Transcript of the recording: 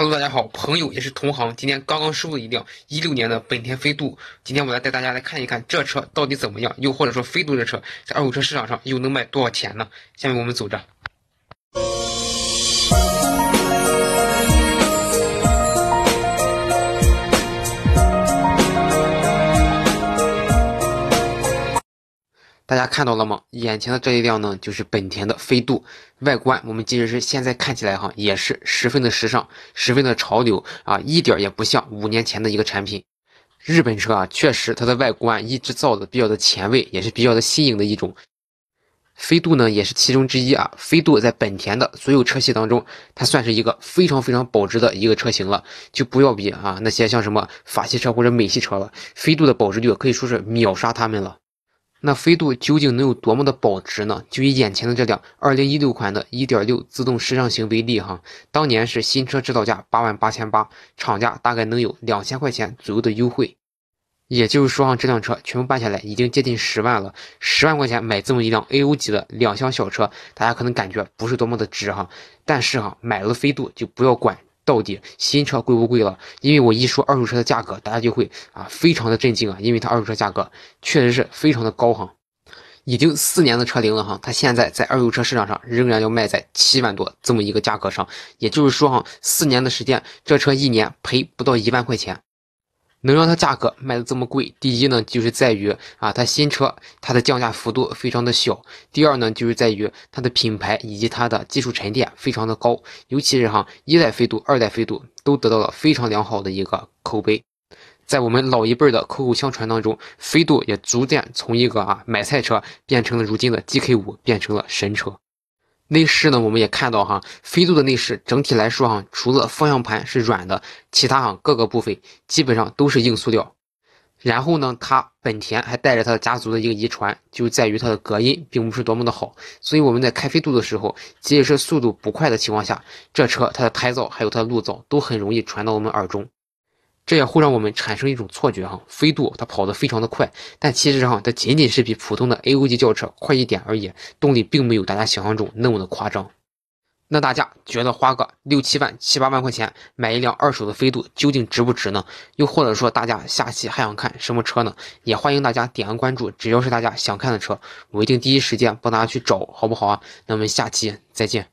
Hello，大家好，朋友也是同行，今天刚刚收了一辆一六年的本田飞度，今天我来带大家来看一看这车到底怎么样，又或者说飞度这车在二手车市场上又能卖多少钱呢？下面我们走着。大家看到了吗？眼前的这一辆呢，就是本田的飞度。外观，我们即使是现在看起来哈，也是十分的时尚，十分的潮流啊，一点也不像五年前的一个产品。日本车啊，确实它的外观一直造的比较的前卫，也是比较的新颖的一种。飞度呢，也是其中之一啊。飞度在本田的所有车系当中，它算是一个非常非常保值的一个车型了。就不要比啊那些像什么法系车或者美系车了，飞度的保值率可以说是秒杀他们了。那飞度究竟能有多么的保值呢？就以眼前的这辆2016款的1.6自动时尚型为例哈，当年是新车指导价8万8千八，厂家大概能有两千块钱左右的优惠，也就是说哈，这辆车全部办下来已经接近十万了。十万块钱买这么一辆 A O 级的两厢小车，大家可能感觉不是多么的值哈，但是哈，买了飞度就不要管。到底新车贵不贵了？因为我一说二手车的价格，大家就会啊，非常的震惊啊，因为它二手车价格确实是非常的高哈，已经四年的车龄了哈，它现在在二手车市场上仍然要卖在七万多这么一个价格上，也就是说哈，四年的时间，这车一年赔不到一万块钱。能让它价格卖的这么贵，第一呢就是在于啊，它新车它的降价幅度非常的小；第二呢就是在于它的品牌以及它的技术沉淀非常的高，尤其是哈一代飞度、二代飞度都得到了非常良好的一个口碑，在我们老一辈的口口相传当中，飞度也逐渐从一个啊买菜车变成了如今的 GK5，变成了神车。内饰呢，我们也看到哈，飞度的内饰整体来说哈，除了方向盘是软的，其他哈各个部分基本上都是硬塑料。然后呢，它本田还带着它的家族的一个遗传，就在于它的隔音并不是多么的好。所以我们在开飞度的时候，即使是速度不快的情况下，这车它的胎噪还有它的路噪都很容易传到我们耳中。这也会让我们产生一种错觉，哈，飞度它跑得非常的快，但其实哈，它仅仅是比普通的 A O 级轿车快一点而已，动力并没有大家想象中那么的夸张。那大家觉得花个六七万、七八万块钱买一辆二手的飞度，究竟值不值呢？又或者说，大家下期还想看什么车呢？也欢迎大家点个关注，只要是大家想看的车，我一定第一时间帮大家去找，好不好啊？那我们下期再见。